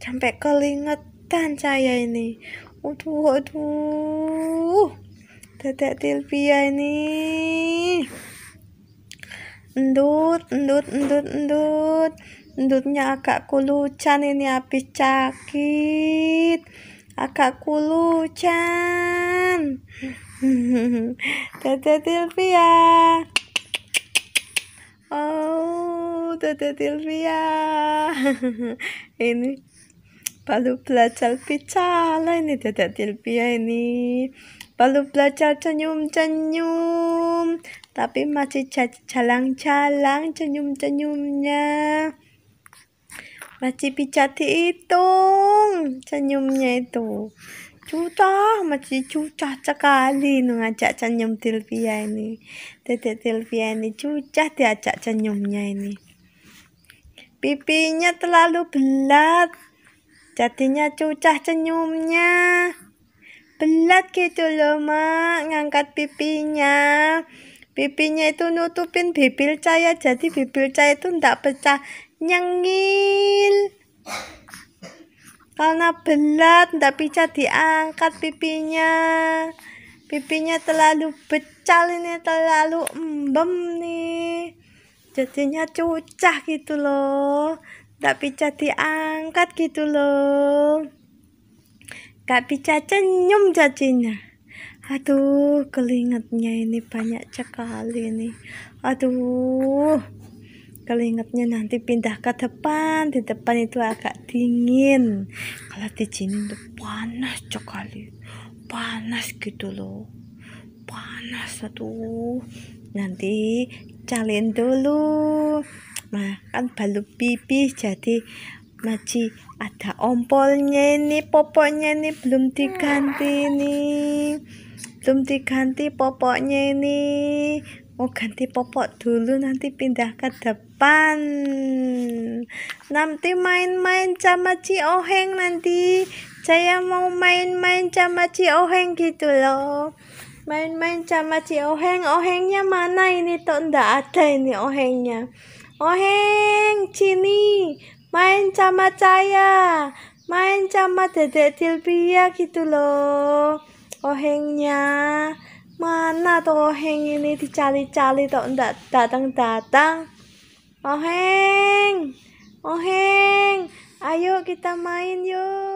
sampai kelingetan saya ini aduh aduh tetek tilpia ini endut endut endut endut endutnya agak kulucan ini habis cakit agak kulucan tetek tilpia oh tetek tilpia ini Palu belajar bicara ini Dada Tilpia ini. palu belajar cenyum cenyum, Tapi masih jalan-jalan cenyum cenyumnya, Masih bisa dihitung cenyumnya itu. Cucah, masih cucah sekali ngajak cenyum Tilpia ini. Dada Tilpia ini cucah diajak cenyumnya ini. Pipinya terlalu belat, Jadinya cucah senyumnya. Belat gitu loh, Mak, ngangkat pipinya. Pipinya itu nutupin bibir saya, jadi bibir saya itu ndak pecah. Nyengil. Karena belat, ndak bisa diangkat pipinya. Pipinya terlalu becal ini, terlalu embem nih. Jadinya cucah gitu loh. Ndak bisa diangkat tongkat gitu loh Kak Pica cenyum cacinya aduh kelingetnya ini banyak sekali nih aduh kelingetnya nanti pindah ke depan di depan itu agak dingin kalau di sini tuh panas sekali panas gitu loh panas aduh nanti calin dulu nah kan balu pipih jadi Maci ada ompolnya ini popoknya ini belum diganti nih belum diganti popoknya ini mau ganti popok dulu nanti pindah ke depan nanti main-main sama Ci Oheng nanti saya mau main-main sama Ci Oheng gitu loh main-main sama Ci Oheng ohengnya mana ini tuh ndak ada ini ohengnya oheng sini main sama saya main sama dedek Tilpia gitu loh ohengnya mana tuh oheng ini dicari-cari tuh enggak datang-datang oheng oheng ayo kita main yuk